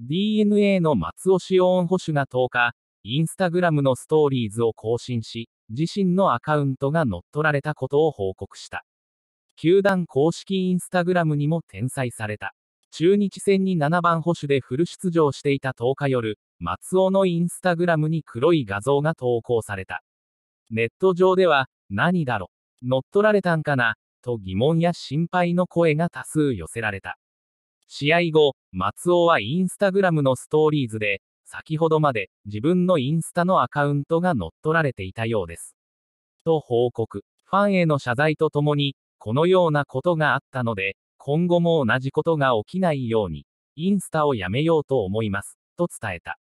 DNA の松尾志音保守が10日、インスタグラムのストーリーズを更新し、自身のアカウントが乗っ取られたことを報告した。球団公式インスタグラムにも転載された。中日戦に7番保守でフル出場していた10日夜、松尾のインスタグラムに黒い画像が投稿された。ネット上では、何だろ、乗っ取られたんかな、と疑問や心配の声が多数寄せられた。試合後、松尾はインスタグラムのストーリーズで、先ほどまで自分のインスタのアカウントが乗っ取られていたようです。と報告。ファンへの謝罪とともに、このようなことがあったので、今後も同じことが起きないように、インスタをやめようと思います、と伝えた。